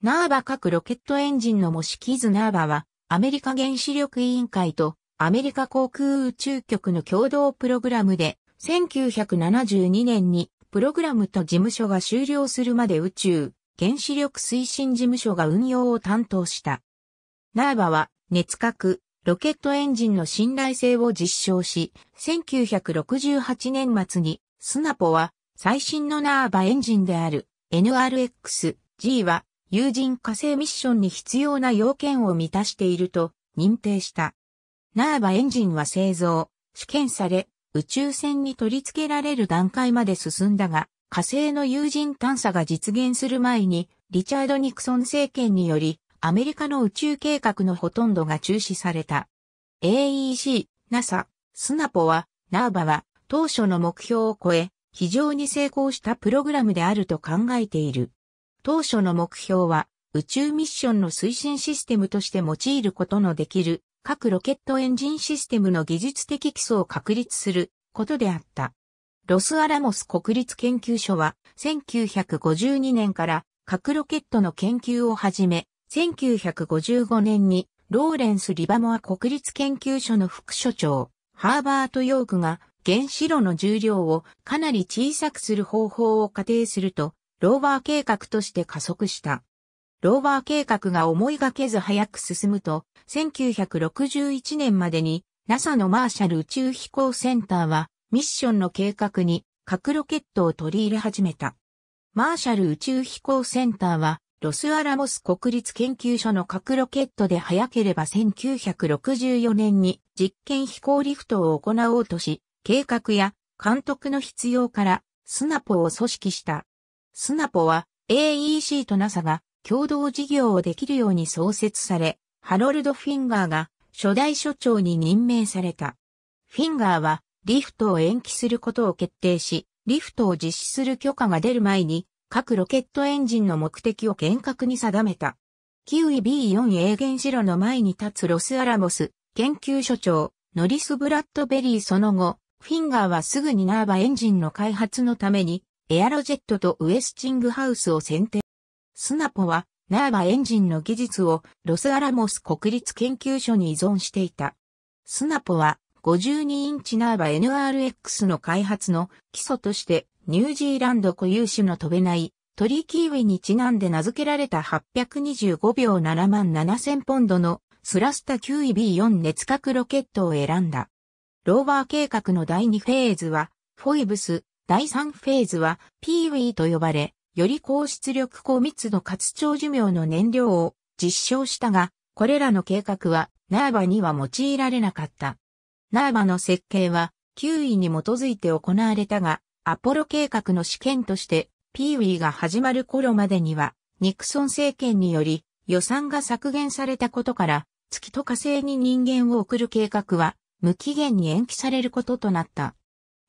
ナーバ各ロケットエンジンの模式図ナーバは、アメリカ原子力委員会とアメリカ航空宇宙局の共同プログラムで、1972年にプログラムと事務所が終了するまで宇宙、原子力推進事務所が運用を担当した。ナーバは、熱核、ロケットエンジンの信頼性を実証し、1968年末に、スナポは、最新のナーバエンジンである、NRX、G は、有人火星ミッションに必要な要件を満たしていると認定した。ナーバエンジンは製造、試験され、宇宙船に取り付けられる段階まで進んだが、火星の有人探査が実現する前に、リチャード・ニクソン政権により、アメリカの宇宙計画のほとんどが中止された。AEC、NASA、スナポは、ナーバは当初の目標を超え、非常に成功したプログラムであると考えている。当初の目標は、宇宙ミッションの推進システムとして用いることのできる、各ロケットエンジンシステムの技術的基礎を確立することであった。ロスアラモス国立研究所は、1952年から各ロケットの研究を始め、1955年にローレンス・リバモア国立研究所の副所長、ハーバート・ヨークが原子炉の重量をかなり小さくする方法を仮定すると、ローバー計画として加速した。ローバー計画が思いがけず早く進むと、1961年までに NASA のマーシャル宇宙飛行センターはミッションの計画に核ロケットを取り入れ始めた。マーシャル宇宙飛行センターはロスアラモス国立研究所の核ロケットで早ければ1964年に実験飛行リフトを行おうとし、計画や監督の必要からスナポを組織した。スナポは AEC と NASA が共同事業をできるように創設され、ハロルド・フィンガーが初代所長に任命された。フィンガーはリフトを延期することを決定し、リフトを実施する許可が出る前に、各ロケットエンジンの目的を厳格に定めた。キウイ B4A 原子炉の前に立つロスアラモス研究所長、ノリス・ブラッドベリーその後、フィンガーはすぐにナーバエンジンの開発のためにエアロジェットとウエスチングハウスを選定。スナポは、ナーバエンジンの技術をロスアラモス国立研究所に依存していた。スナポは、52インチナーバ NRX の開発の基礎として、ニュージーランド固有種の飛べないトリキーウィにちなんで名付けられた825秒7万7000ポンドのスラスタ 9EB4 熱核ロケットを選んだ。ローバー計画の第2フェーズは、フォイブス、第3フェーズはピーウィーと呼ばれ、より高出力高密度かつ長寿命の燃料を実証したが、これらの計画はナーバには用いられなかった。ナーバの設計は9位に基づいて行われたが、アポロ計画の試験としてピーウィーが始まる頃までには、ニクソン政権により予算が削減されたことから、月と火星に人間を送る計画は無期限に延期されることとなった。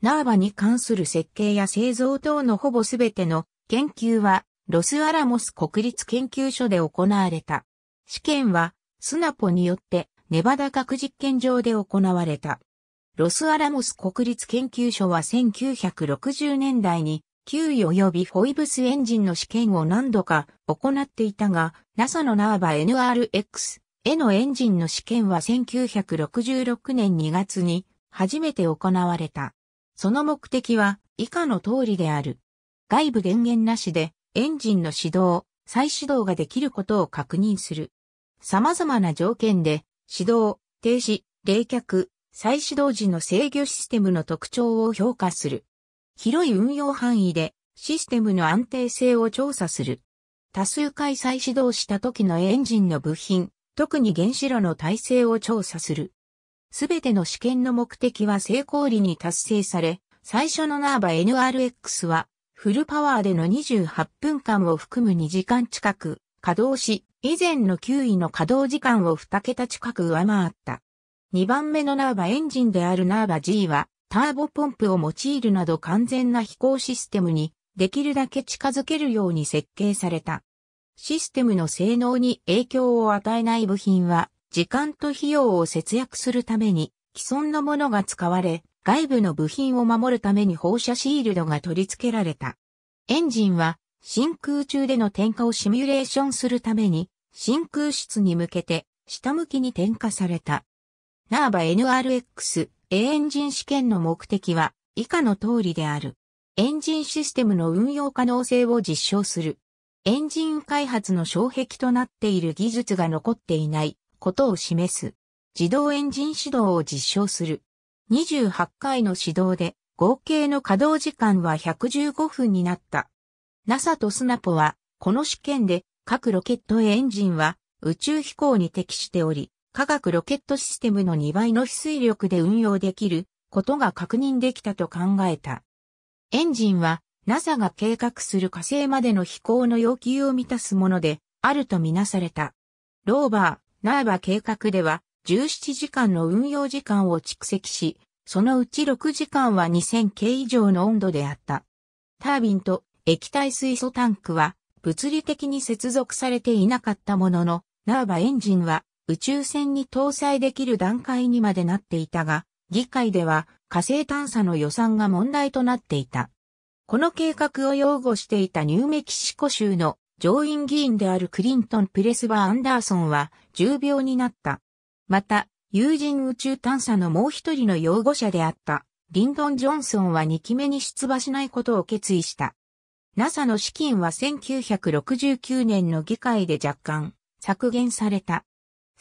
ナーバに関する設計や製造等のほぼすべての研究はロスアラモス国立研究所で行われた。試験はスナポによってネバダ核実験場で行われた。ロスアラモス国立研究所は1960年代に給与及びフォイブスエンジンの試験を何度か行っていたが、NASA のナーバ NRX へのエンジンの試験は1966年2月に初めて行われた。その目的は以下の通りである。外部電源なしでエンジンの始動、再始動ができることを確認する。様々な条件で始動、停止、冷却、再始動時の制御システムの特徴を評価する。広い運用範囲でシステムの安定性を調査する。多数回再始動した時のエンジンの部品、特に原子炉の耐性を調査する。すべての試験の目的は成功理に達成され、最初のナーバ NRX は、フルパワーでの28分間を含む2時間近く稼働し、以前の9位の稼働時間を2桁近く上回った。2番目のナーバエンジンであるナーバ G は、ターボポンプを用いるなど完全な飛行システムに、できるだけ近づけるように設計された。システムの性能に影響を与えない部品は時間と費用を節約するために既存のものが使われ、外部の部品を守るために放射シールドが取り付けられた。エンジンは真空中での点火をシミュレーションするために真空室に向けて下向きに点火された。ナーバ NRX A エンジン試験の目的は以下の通りである。エンジンシステムの運用可能性を実証する。エンジン開発の障壁となっている技術が残っていないことを示す。自動エンジン指導を実証する。28回の指導で合計の稼働時間は115分になった。NASA とスナポはこの試験で各ロケットエンジンは宇宙飛行に適しており、科学ロケットシステムの2倍の飛水力で運用できることが確認できたと考えた。エンジンは NASA が計画する火星までの飛行の要求を満たすものであるとみなされた。ローバナーバ計画では17時間の運用時間を蓄積し、そのうち6時間は2 0 0 0系以上の温度であった。タービンと液体水素タンクは物理的に接続されていなかったものの、ナーバエンジンは宇宙船に搭載できる段階にまでなっていたが、議会では火星探査の予算が問題となっていた。この計画を擁護していたニューメキシコ州の上院議員であるクリントン・プレスバー・アンダーソンは重病になった。また、友人宇宙探査のもう一人の擁護者であった、リンドン・ジョンソンは2期目に出馬しないことを決意した。NASA の資金は1969年の議会で若干削減された。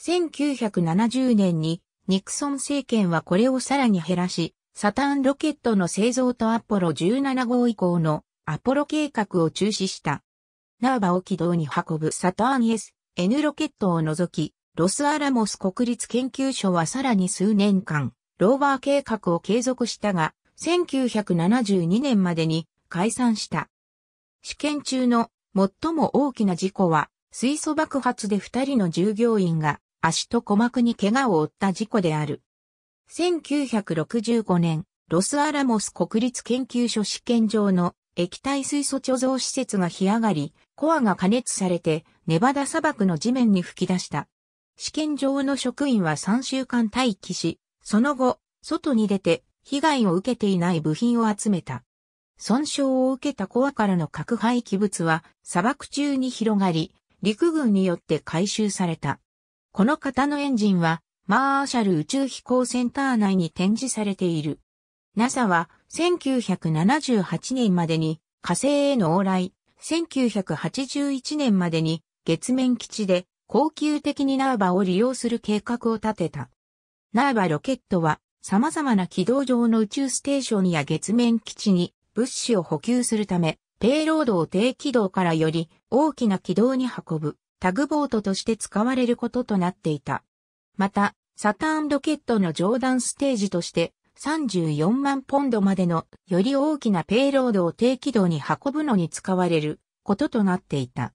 1970年にニクソン政権はこれをさらに減らし、サターンロケットの製造とアポロ17号以降のアポロ計画を中止した。ナーバを軌道に運ぶサターン S-N ロケットを除き、ロスアラモス国立研究所はさらに数年間、ローバー計画を継続したが、1972年までに解散した。試験中の最も大きな事故は、水素爆発で2人の従業員が足と鼓膜に怪我を負った事故である。1965年、ロスアラモス国立研究所試験場の液体水素貯蔵施設が干上がり、コアが加熱されて、ネバダ砂漠の地面に吹き出した。試験場の職員は3週間待機し、その後、外に出て、被害を受けていない部品を集めた。損傷を受けたコアからの核廃棄物は砂漠中に広がり、陸軍によって回収された。この型のエンジンは、マーシャル宇宙飛行センター内に展示されている。NASA は1978年までに火星への往来、1981年までに月面基地で恒久的にナーバを利用する計画を立てた。ナーバロケットは様々な軌道上の宇宙ステーションや月面基地に物資を補給するため、ペイロードを低軌道からより大きな軌道に運ぶタグボートとして使われることとなっていた。また、サターンロケットの上段ステージとして34万ポンドまでのより大きなペイロードを低軌道に運ぶのに使われることとなっていた。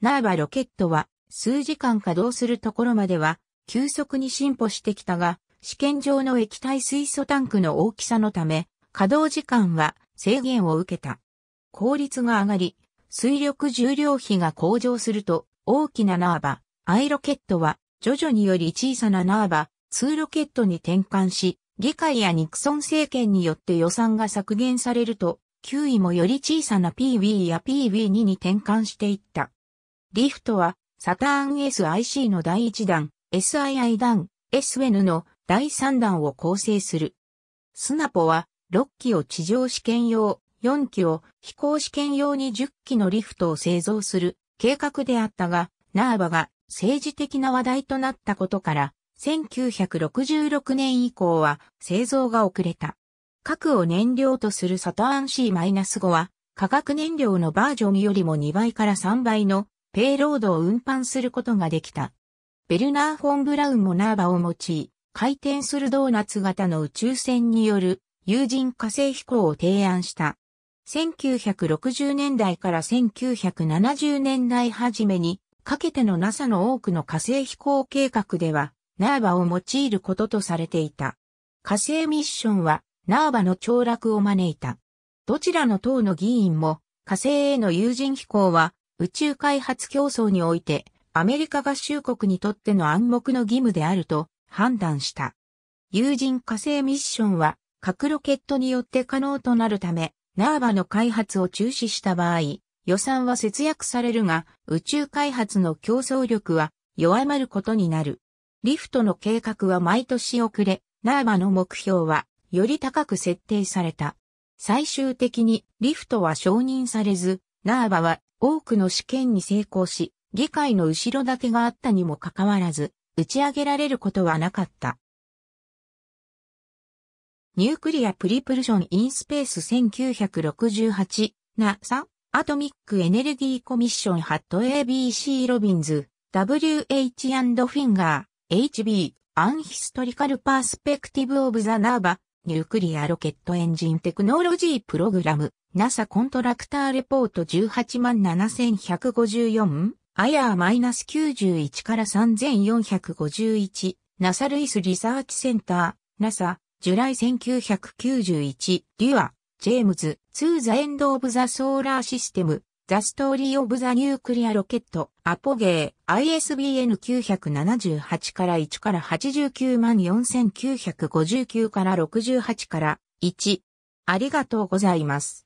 ナーバロケットは数時間稼働するところまでは急速に進歩してきたが、試験場の液体水素タンクの大きさのため、稼働時間は制限を受けた。効率が上がり、水力重量比が向上すると、大きなナーバ、アイロケットは、徐々により小さなナーバ、ツーロケットに転換し、議会やニクソン政権によって予算が削減されると、9位もより小さな p v や p v 2に転換していった。リフトは、サターン SIC の第1弾、SII 弾、SN の第3弾を構成する。スナポは、6機を地上試験用、4機を飛行試験用に10機のリフトを製造する計画であったが、ナーバが政治的な話題となったことから、1966年以降は製造が遅れた。核を燃料とするサターン C-5 は、化学燃料のバージョンよりも2倍から3倍のペイロードを運搬することができた。ベルナー・フォン・ブラウンもナーバを用い、回転するドーナツ型の宇宙船による有人火星飛行を提案した。1960年代から1970年代初めにかけての NASA の多くの火星飛行計画ではナーバを用いることとされていた。火星ミッションは、ナーバの凋落を招いた。どちらの党の議員も、火星への有人飛行は、宇宙開発競争において、アメリカ合衆国にとっての暗黙の義務であると判断した。有人火星ミッションは、核ロケットによって可能となるため、ナーバの開発を中止した場合、予算は節約されるが、宇宙開発の競争力は弱まることになる。リフトの計画は毎年遅れ、ナーバの目標はより高く設定された。最終的にリフトは承認されず、ナーバは多くの試験に成功し、議会の後ろ盾があったにもかかわらず、打ち上げられることはなかった。ニュークリア・プリプルション・イン・スペース1968、ナサ・アトミック・エネルギー・コミッション・ハット ABC ロビンズ、WH& フィンガー、HB、アンヒストリカルパースペクティブオブザナーバ、ニュークリアロケットエンジンテクノロジープログラム、NASA コントラクターレポート187,154、i r 91から3451、NASA ルイスリサーチセンター、NASA、ジュライ1991、デュア、ジェームズ、2ザエンドオブザソーラーシステム、ザ・ストーリー・オブ・ザ・ニュークリア・ロケット、アポゲー、ISBN 978から1から89万4959から68から1。ありがとうございます。